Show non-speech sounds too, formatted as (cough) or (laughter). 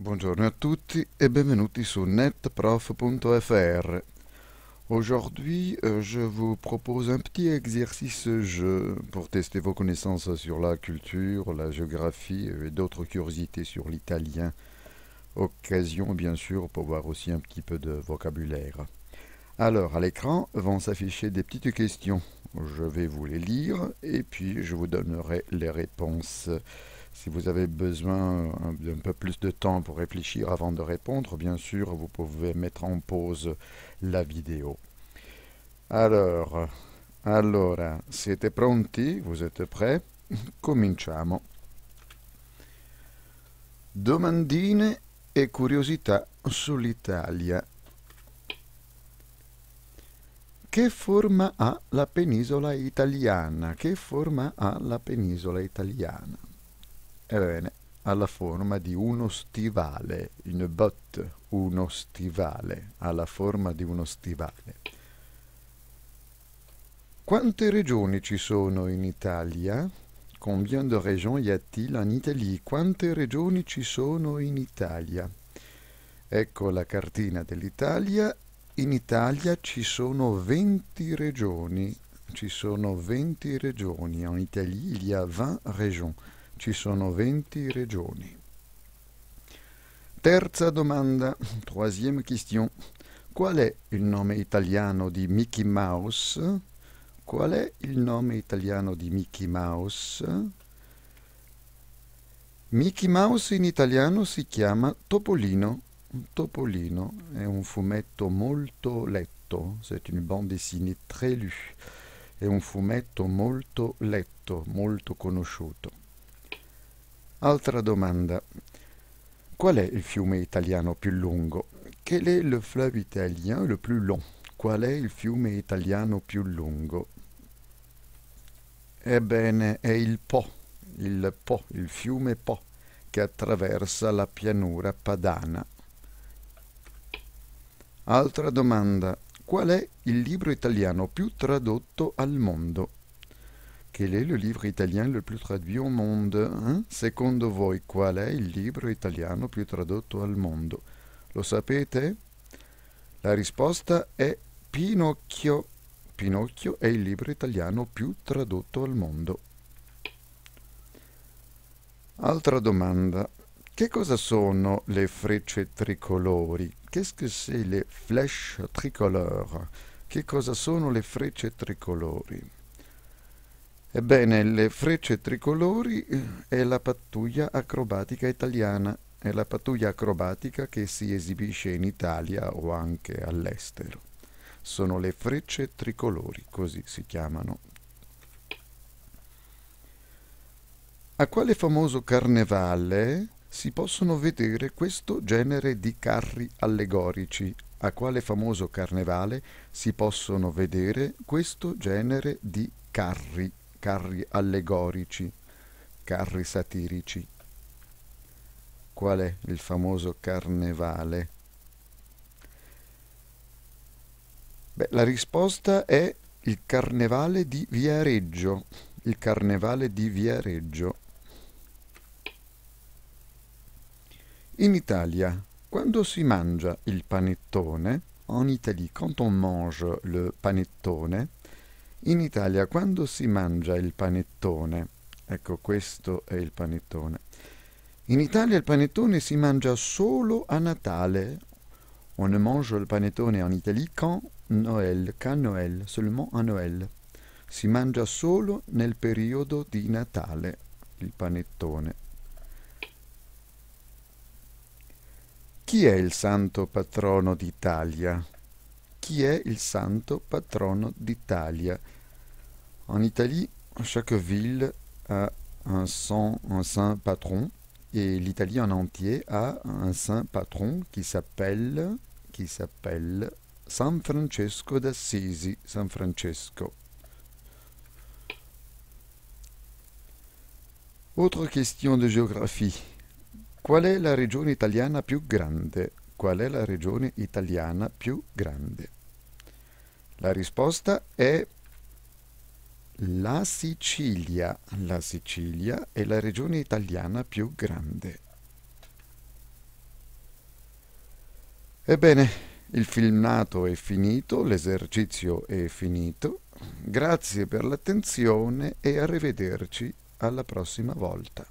Bonjour à tous et bienvenue sur netprof.fr. Aujourd'hui, euh, je vous propose un petit exercice jeu pour tester vos connaissances sur la culture, la géographie euh, et d'autres curiosités sur l'italien. Occasion, bien sûr, pour voir aussi un petit peu de vocabulaire. Alors, à l'écran vont s'afficher des petites questions. Je vais vous les lire et puis je vous donnerai les réponses. Si vous avez besoin d'un euh, peu plus de temps pour réfléchir avant de répondre, bien sûr, vous pouvez mettre en pause la vidéo. Alors, allora, siete pronti? Vous êtes prêts? (laughs) Cominciamo. Domandine e curiosità sull'Italia. Che forma ha la penisola italiana? Che forma ha la penisola italiana? RN alla forma di uno stivale, une botte, uno stivale, alla forma di uno stivale. Quante regioni ci sono in Italia? Combien de régions y a-t-il en Italie? Quante regioni ci sono in Italia? Ecco la cartina dell'Italia. In Italia ci sono 20 regioni. Ci sono 20 regioni. En Italie, il y a 20 regioni. Ci sono 20 regioni. Terza domanda, troisième question. Qual è il nome italiano di Mickey Mouse? Qual è il nome italiano di Mickey Mouse? Mickey Mouse in italiano si chiama Topolino. Topolino è un fumetto molto letto, c'est une bande dessinée très lue. È un fumetto molto letto, molto conosciuto. Altra domanda. Qual è il fiume italiano più lungo? Quel è il fleuve italien le plus long? Qual è il fiume italiano più lungo? Ebbene, è il Po, il Po, il fiume Po, che attraversa la pianura padana. Altra domanda. Qual è il libro italiano più tradotto al mondo? Quel è il libro italiano più tradotto al mondo? Eh? Secondo voi qual è il libro italiano più tradotto al mondo? Lo sapete? La risposta è Pinocchio. Pinocchio è il libro italiano più tradotto al mondo. Altra domanda. Che cosa sono le frecce tricolori? Qu'est-ce que c'est le flash tricolore? Che cosa sono le frecce tricolori? Ebbene, le frecce tricolori eh, è la pattuglia acrobatica italiana, è la pattuglia acrobatica che si esibisce in Italia o anche all'estero. Sono le frecce tricolori, così si chiamano. A quale famoso carnevale si possono vedere questo genere di carri allegorici? A quale famoso carnevale si possono vedere questo genere di carri carri allegorici, carri satirici. Qual è il famoso carnevale? Beh, la risposta è il carnevale di Viareggio. Il carnevale di Viareggio. In Italia, quando si mangia il panettone, en Italie, quand on mange le panettone, in Italia quando si mangia il panettone, ecco questo è il panettone, in Italia il panettone si mangia solo a Natale. On ne mange le panettone en Italie qu'à Noël, qu'à Noël, seulement a Noël. Si mangia solo nel periodo di Natale il panettone. Chi è il santo patrono d'Italia? Chi è il santo patrono d'Italia? En Italie, chaque ville a un, saint patron et l'Italie en entier a un saint patron qui s'appelle qui s'appelle San Francesco d'Assisi, San Francesco. Autre question de géographie. Qual est la regione italiana più grande? Qual è la regione italiana più grande? La risposta est La Sicilia. La Sicilia è la regione italiana più grande. Ebbene, il filmato è finito, l'esercizio è finito. Grazie per l'attenzione e arrivederci alla prossima volta.